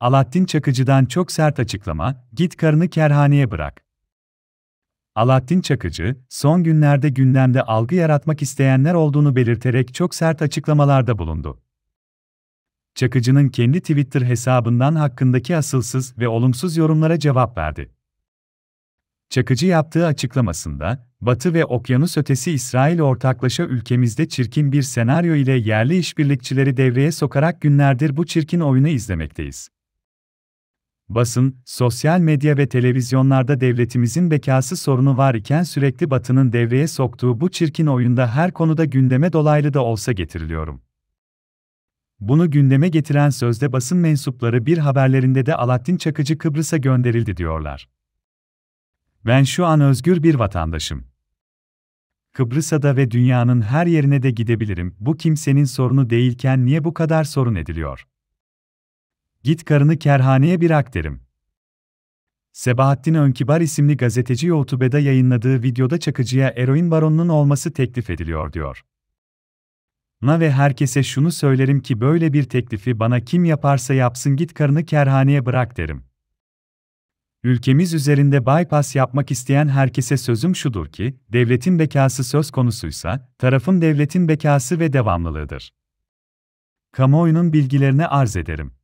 Alaaddin Çakıcı'dan çok sert açıklama, git karını kerhaneye bırak. Alaaddin Çakıcı, son günlerde gündemde algı yaratmak isteyenler olduğunu belirterek çok sert açıklamalarda bulundu. Çakıcı'nın kendi Twitter hesabından hakkındaki asılsız ve olumsuz yorumlara cevap verdi. Çakıcı yaptığı açıklamasında, Batı ve okyanus ötesi İsrail ortaklaşa ülkemizde çirkin bir senaryo ile yerli işbirlikçileri devreye sokarak günlerdir bu çirkin oyunu izlemekteyiz basın, sosyal medya ve televizyonlarda devletimizin bekası sorunu var iken sürekli Batı'nın devreye soktuğu bu çirkin oyunda her konuda gündeme dolaylı da olsa getiriliyorum. Bunu gündeme getiren sözde basın mensupları bir haberlerinde de Alaaddin Çakıcı Kıbrıs'a gönderildi diyorlar. Ben şu an özgür bir vatandaşım. Kıbrıs'a da ve dünyanın her yerine de gidebilirim. Bu kimsenin sorunu değilken niye bu kadar sorun ediliyor? Git karını kerhaneye bırak derim. Sebahattin Önkibar isimli gazeteci YouTube'da yayınladığı videoda Çakıcı'ya eroin baronunun olması teklif ediliyor diyor. Na ve herkese şunu söylerim ki böyle bir teklifi bana kim yaparsa yapsın git karını kerhaneye bırak derim. Ülkemiz üzerinde bypass yapmak isteyen herkese sözüm şudur ki, devletin bekası söz konusuysa, tarafın devletin bekası ve devamlılığıdır. Kamuoyunun bilgilerini arz ederim.